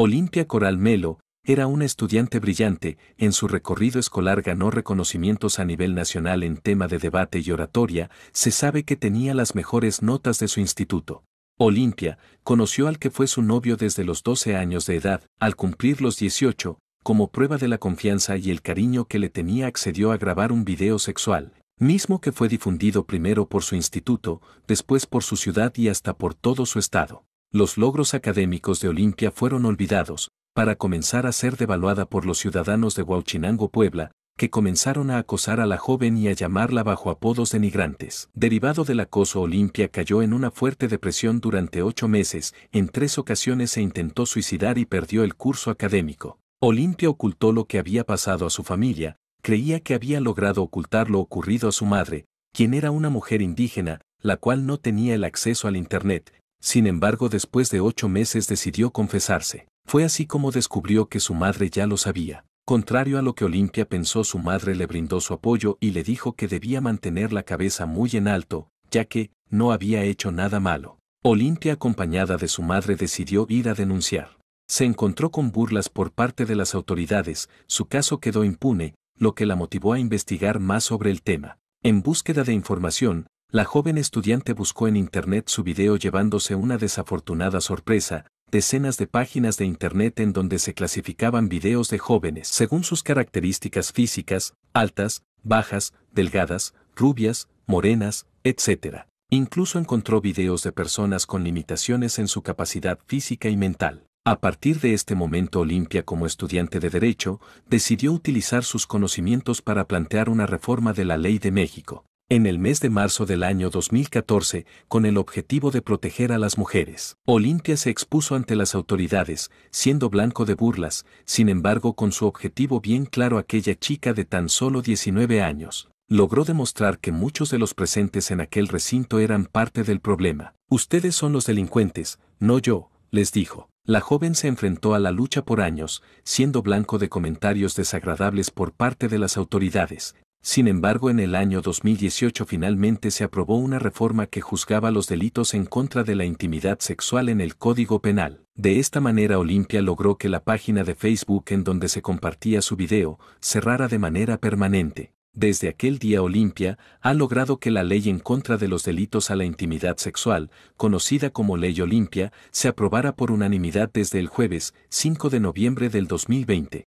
Olimpia Coral Melo era una estudiante brillante, en su recorrido escolar ganó reconocimientos a nivel nacional en tema de debate y oratoria, se sabe que tenía las mejores notas de su instituto. Olimpia conoció al que fue su novio desde los 12 años de edad, al cumplir los 18, como prueba de la confianza y el cariño que le tenía accedió a grabar un video sexual, mismo que fue difundido primero por su instituto, después por su ciudad y hasta por todo su estado los logros académicos de Olimpia fueron olvidados, para comenzar a ser devaluada por los ciudadanos de Huauchinango, Puebla, que comenzaron a acosar a la joven y a llamarla bajo apodos denigrantes. Derivado del acoso, Olimpia cayó en una fuerte depresión durante ocho meses, en tres ocasiones se intentó suicidar y perdió el curso académico. Olimpia ocultó lo que había pasado a su familia, creía que había logrado ocultar lo ocurrido a su madre, quien era una mujer indígena, la cual no tenía el acceso al Internet, sin embargo, después de ocho meses decidió confesarse. Fue así como descubrió que su madre ya lo sabía. Contrario a lo que Olimpia pensó, su madre le brindó su apoyo y le dijo que debía mantener la cabeza muy en alto, ya que no había hecho nada malo. Olimpia, acompañada de su madre, decidió ir a denunciar. Se encontró con burlas por parte de las autoridades, su caso quedó impune, lo que la motivó a investigar más sobre el tema. En búsqueda de información, la joven estudiante buscó en Internet su video llevándose una desafortunada sorpresa, decenas de páginas de Internet en donde se clasificaban videos de jóvenes según sus características físicas, altas, bajas, delgadas, rubias, morenas, etc. Incluso encontró videos de personas con limitaciones en su capacidad física y mental. A partir de este momento Olimpia como estudiante de Derecho, decidió utilizar sus conocimientos para plantear una reforma de la Ley de México, en el mes de marzo del año 2014 con el objetivo de proteger a las mujeres. Olimpia se expuso ante las autoridades, siendo blanco de burlas, sin embargo con su objetivo bien claro aquella chica de tan solo 19 años. Logró demostrar que muchos de los presentes en aquel recinto eran parte del problema. Ustedes son los delincuentes, no yo, les dijo. La joven se enfrentó a la lucha por años, siendo blanco de comentarios desagradables por parte de las autoridades, sin embargo, en el año 2018 finalmente se aprobó una reforma que juzgaba los delitos en contra de la intimidad sexual en el Código Penal. De esta manera Olimpia logró que la página de Facebook en donde se compartía su video cerrara de manera permanente. Desde aquel día Olimpia ha logrado que la ley en contra de los delitos a la intimidad sexual, conocida como Ley Olimpia, se aprobara por unanimidad desde el jueves 5 de noviembre del 2020.